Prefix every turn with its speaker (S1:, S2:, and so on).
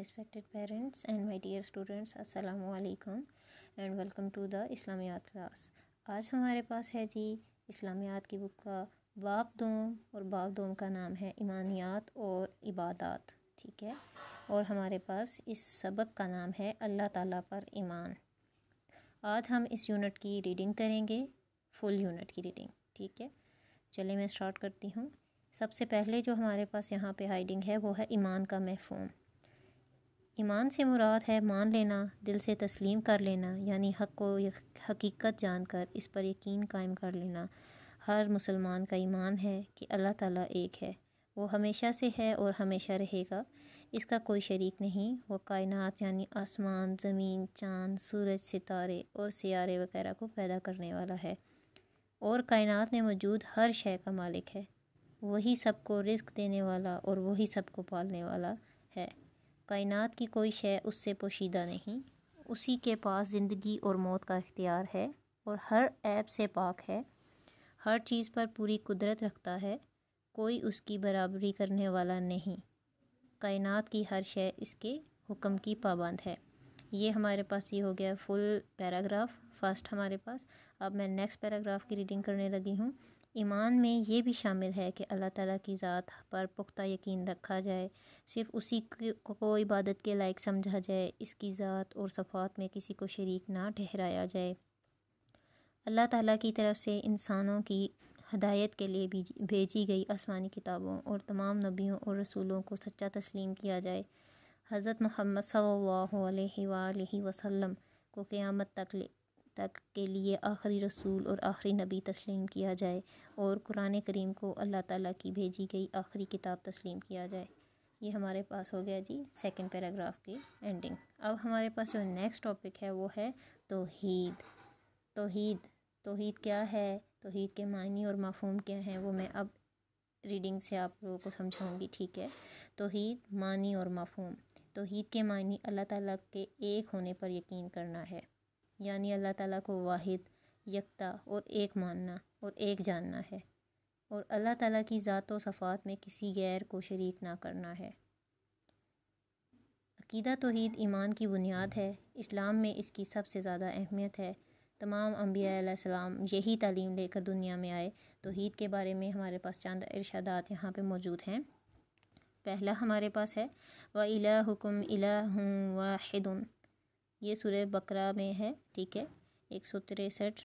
S1: respected parents and my dear students assalamu and welcome to the Islamiyat class आज हमारे पास है जी इस्लामियात की बुक का बाप दोम और बाप दोम का नाम है ईमानियात और इबादत ठीक है और हमारे पास इस सबक का नाम है अल्लाह ताला पर ईमान आज हम इस यूनिट की रीडिंग करेंगे फुल यूनिट की रीडिंग ठीक है चलिए मैं स्टार्ट करती हूँ सबसे पहले जो हमारे पास यहाँ पे हाइडिंग है वो है ईमान का महफूम ईमान से मुराद है मान लेना दिल से तस्लीम कर लेना यानी हक को हकीकत जानकर इस पर यकीन कायम कर लेना हर मुसलमान का ईमान है कि अल्लाह ताला एक है वो हमेशा से है और हमेशा रहेगा इसका कोई शरीक नहीं वो कायनात यानी आसमान ज़मीन चांद सूरज सितारे और सियारे वगैरह को पैदा करने वाला है और कायनात में मौजूद हर शय का मालिक है वही सबको रिस्क देने वाला और वही सबको पालने वाला है कायनात की कोई शय उससे पोशीदा नहीं उसी के पास ज़िंदगी और मौत का इख्तियार है और हर ऐप से पाक है हर चीज़ पर पूरी कुदरत रखता है कोई उसकी बराबरी करने वाला नहीं कायनात की हर शय इसके हुक्म की पाबंद है ये हमारे पास ये हो गया फुल पैराग्राफ फर्स्ट हमारे पास अब मैं नेक्स्ट पैराग्राफ की रीडिंग करने लगी हूँ ईमान में ये भी शामिल है कि अल्लाह ताला की ज़ात पर पुख्ता यकीन रखा जाए सिर्फ उसी को इबादत के लायक समझा जाए इसकी ज़ात और सफ़ात में किसी को शरीक ना ठहराया जाए अल्लाह ताला की तरफ से इंसानों की हदायत के लिए भेजी गई आसमानी किताबों और तमाम नबियों और रसूलों को सच्चा तस्लीम किया जाए हज़रत मोहम्मद सल्लल्लाहु अलैहि वसल्लम को क़्यामत तक ले तक के लिए आखिरी रसूल और आखिरी नबी तस्लीम किया जाए और कुरान करीम को अल्लाह ताला की भेजी गई आखिरी किताब तस्लीम किया जाए ये हमारे पास हो गया जी सेकंड पैराग्राफ की एंडिंग अब हमारे पास जो नेक्स्ट टॉपिक है वो है तोहीद तोहीद तोहीद क्या है तोहीद के मानी और मफहम क्या हैं वो मैं अब रीडिंग से आप लोगों को समझाऊंगी ठीक है तोहीद मानी और मफहम तोहीद के मानी अल्लाह ताला के एक होने पर यकीन करना है यानी अल्लाह ताला को वाहिद यकता और एक मानना और एक जानना है और अल्लाह ताला की ज़ात व सफ़ात में किसी गैर को शरीक ना करना है अकीदा तोहद ईमान की बुनियाद है इस्लाम में इसकी सबसे ज़्यादा अहमियत है तमाम अम्बियाम यही तालीम लेकर दुनिया में आए तोहद के बारे में हमारे पास चंद इर्शादात यहाँ पर मौजूद हैं पहला हमारे पास है व इला इला वाहिदुन ये सूर्य बकरा में है ठीक है एक सौ तिरसठ--